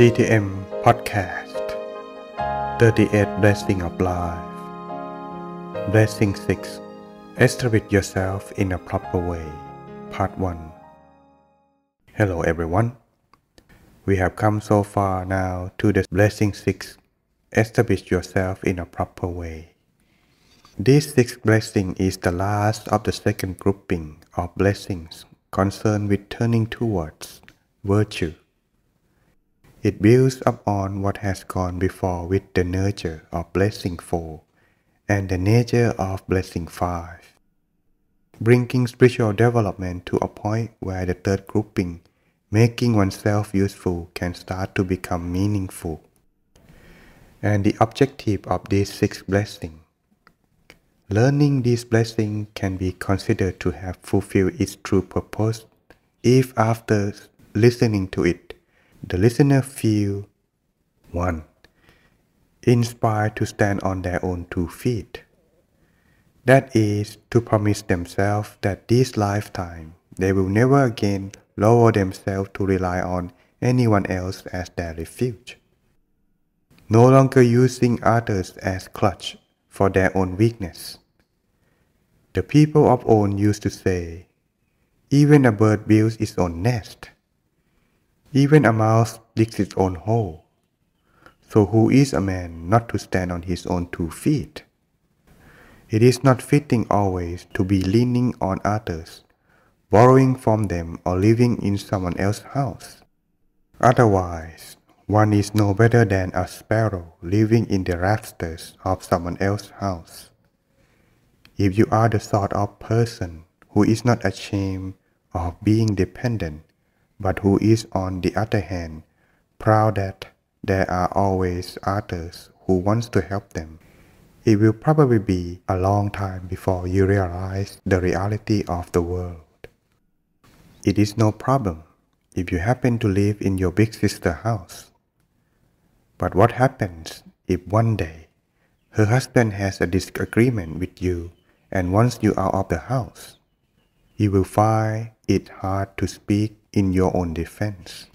GTM Podcast 38 Blessing of Life Blessing 6 Establish Yourself in a Proper Way Part 1 Hello everyone We have come so far now to the Blessing 6 Establish Yourself in a Proper Way This sixth blessing is the last of the second grouping of blessings concerned with turning towards virtue it builds upon what has gone before with the nature of blessing 4 and the nature of blessing 5, bringing spiritual development to a point where the third grouping, making oneself useful, can start to become meaningful. And the objective of these six blessings. Learning these blessings can be considered to have fulfilled its true purpose if after listening to it the listener feel 1. Inspired to stand on their own two feet. That is, to promise themselves that this lifetime they will never again lower themselves to rely on anyone else as their refuge. No longer using others as clutch for their own weakness. The people of On used to say, even a bird builds its own nest. Even a mouse digs its own hole. So who is a man not to stand on his own two feet? It is not fitting always to be leaning on others, borrowing from them or living in someone else's house. Otherwise, one is no better than a sparrow living in the rafters of someone else's house. If you are the sort of person who is not ashamed of being dependent but who is on the other hand proud that there are always others who wants to help them. It will probably be a long time before you realize the reality of the world. It is no problem if you happen to live in your big sister house. But what happens if one day her husband has a disagreement with you and wants you out of the house? You will find it hard to speak in your own defense.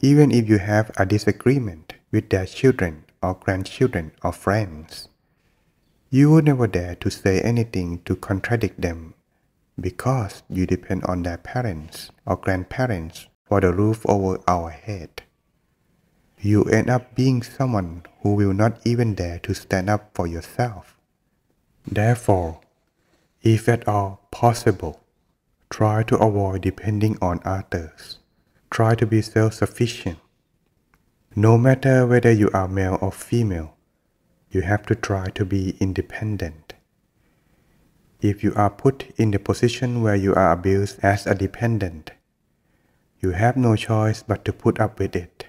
Even if you have a disagreement with their children or grandchildren or friends, you would never dare to say anything to contradict them because you depend on their parents or grandparents for the roof over our head. You end up being someone who will not even dare to stand up for yourself. Therefore, if at all possible, Try to avoid depending on others. Try to be self-sufficient. No matter whether you are male or female, you have to try to be independent. If you are put in the position where you are abused as a dependent, you have no choice but to put up with it.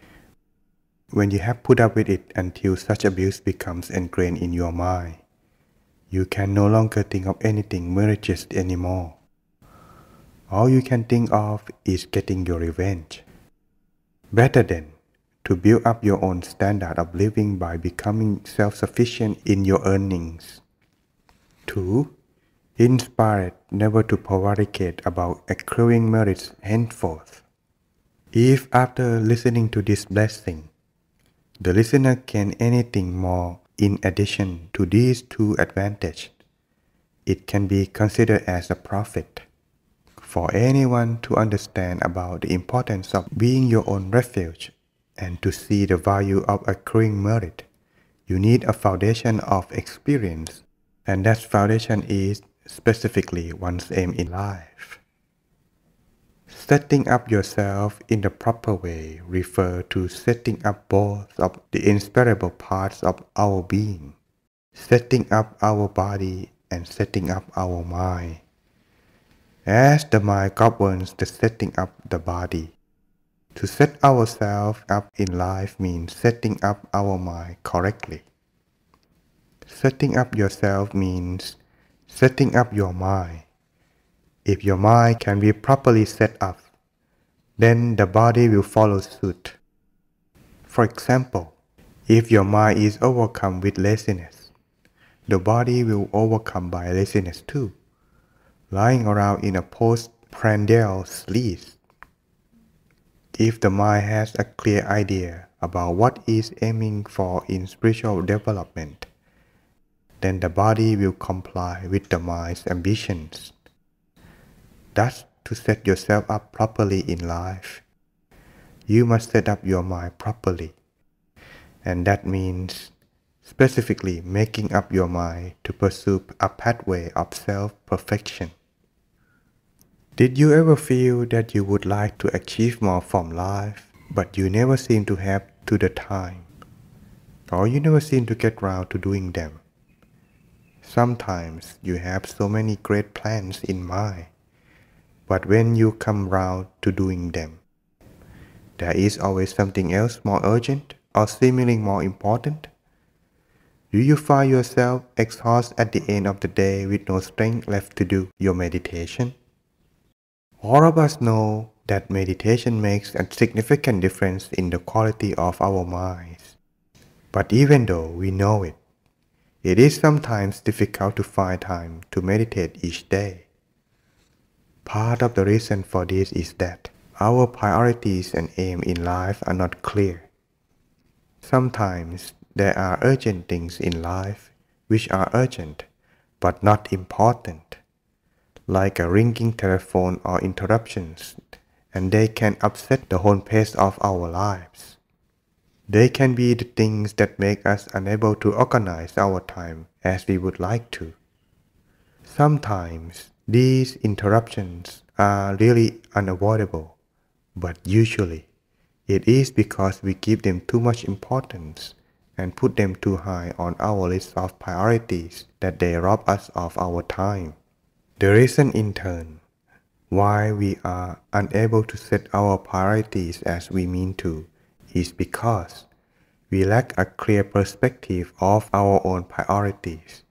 When you have put up with it until such abuse becomes ingrained in your mind, you can no longer think of anything meritorious anymore all you can think of is getting your revenge. Better then to build up your own standard of living by becoming self-sufficient in your earnings. 2. Inspired never to prevaricate about accruing merits henceforth. If after listening to this blessing, the listener can anything more in addition to these two advantages, it can be considered as a profit for anyone to understand about the importance of being your own refuge and to see the value of accruing merit, you need a foundation of experience, and that foundation is specifically one's aim in life. Setting up yourself in the proper way refers to setting up both of the inseparable parts of our being, setting up our body and setting up our mind as the mind governs the setting up the body. To set ourselves up in life means setting up our mind correctly. Setting up yourself means setting up your mind. If your mind can be properly set up, then the body will follow suit. For example, if your mind is overcome with laziness, the body will overcome by laziness too lying around in a postprandial sleep. If the mind has a clear idea about what is aiming for in spiritual development, then the body will comply with the mind's ambitions. Thus, to set yourself up properly in life, you must set up your mind properly. And that means specifically making up your mind to pursue a pathway of self-perfection. Did you ever feel that you would like to achieve more from life, but you never seem to have to the time, or you never seem to get round to doing them? Sometimes you have so many great plans in mind, but when you come round to doing them, there is always something else more urgent or seemingly more important do you find yourself exhausted at the end of the day with no strength left to do your meditation? All of us know that meditation makes a significant difference in the quality of our minds. But even though we know it, it is sometimes difficult to find time to meditate each day. Part of the reason for this is that our priorities and aim in life are not clear. Sometimes there are urgent things in life which are urgent but not important, like a ringing telephone or interruptions, and they can upset the whole pace of our lives. They can be the things that make us unable to organize our time as we would like to. Sometimes these interruptions are really unavoidable, but usually it is because we give them too much importance and put them too high on our list of priorities that they rob us of our time. The reason in turn why we are unable to set our priorities as we mean to is because we lack a clear perspective of our own priorities.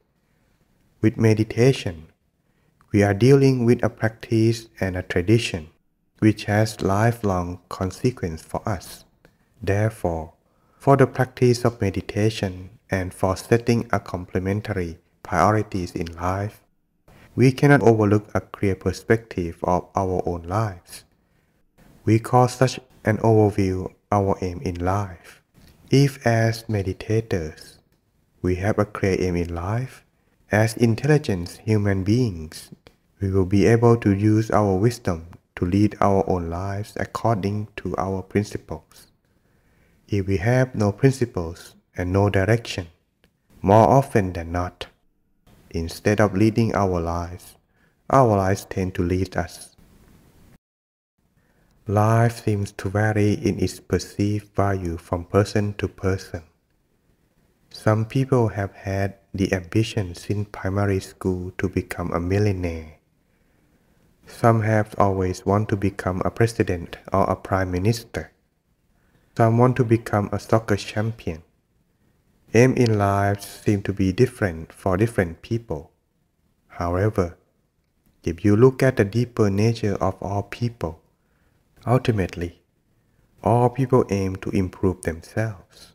With meditation, we are dealing with a practice and a tradition which has lifelong consequence for us. Therefore, for the practice of meditation and for setting a complementary priorities in life, we cannot overlook a clear perspective of our own lives. We call such an overview our aim in life. If as meditators, we have a clear aim in life, as intelligent human beings, we will be able to use our wisdom to lead our own lives according to our principles if we have no principles and no direction, more often than not. Instead of leading our lives, our lives tend to lead us. Life seems to vary in its perceived value from person to person. Some people have had the ambition since primary school to become a millionaire. Some have always wanted to become a president or a prime minister. Some want to become a soccer champion. Aim in life seem to be different for different people. However, if you look at the deeper nature of all people, ultimately, all people aim to improve themselves.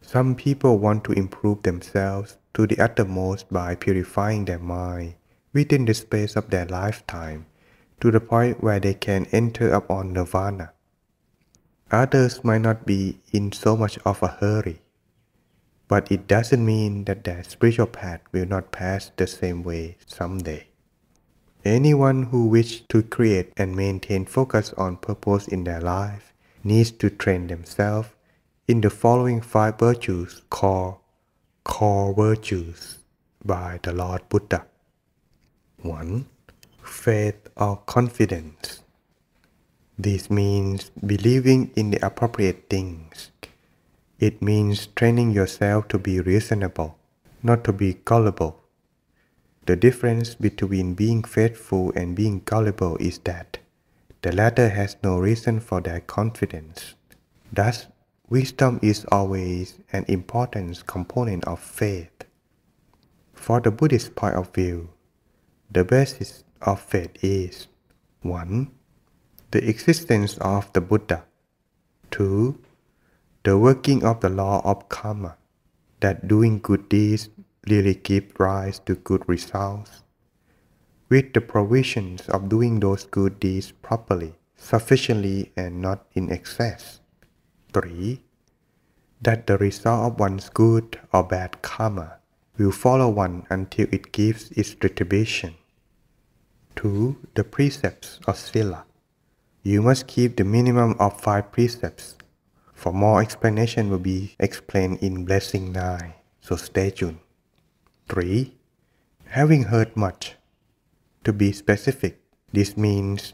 Some people want to improve themselves to the uttermost by purifying their mind within the space of their lifetime to the point where they can enter upon nirvana others might not be in so much of a hurry. But it doesn't mean that their spiritual path will not pass the same way someday. Anyone who wishes to create and maintain focus on purpose in their life needs to train themselves in the following five virtues called core virtues by the Lord Buddha. 1. Faith or confidence. This means believing in the appropriate things. It means training yourself to be reasonable, not to be gullible. The difference between being faithful and being gullible is that the latter has no reason for their confidence. Thus, wisdom is always an important component of faith. For the Buddhist point of view, the basis of faith is 1 the existence of the Buddha. 2. The working of the law of karma, that doing good deeds really give rise to good results. With the provisions of doing those good deeds properly, sufficiently, and not in excess. 3. That the result of one's good or bad karma will follow one until it gives its retribution. 2. The precepts of Sila you must keep the minimum of 5 precepts. For more explanation will be explained in Blessing 9, so stay tuned. 3. Having heard much. To be specific, this means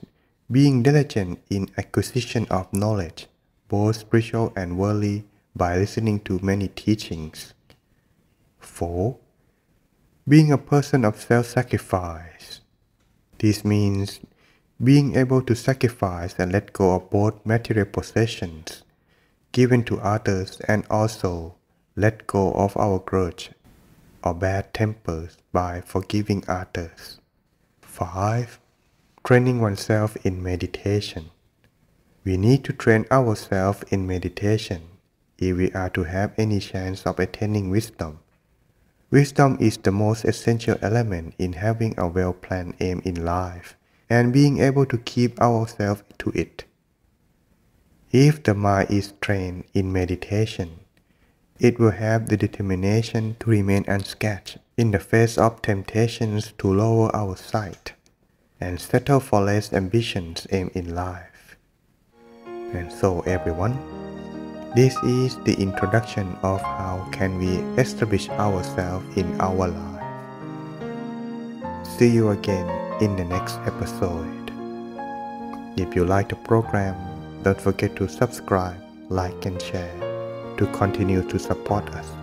being diligent in acquisition of knowledge, both spiritual and worldly, by listening to many teachings. 4. Being a person of self-sacrifice. This means being able to sacrifice and let go of both material possessions given to others and also let go of our grudge or bad tempers by forgiving others. 5. Training oneself in meditation. We need to train ourselves in meditation if we are to have any chance of attaining wisdom. Wisdom is the most essential element in having a well-planned aim in life and being able to keep ourselves to it. If the mind is trained in meditation, it will have the determination to remain unscathed in the face of temptations to lower our sight and settle for less ambitions aim in life. And so everyone, this is the introduction of how can we establish ourselves in our life. See you again in the next episode. If you like the program, don't forget to subscribe, like and share to continue to support us.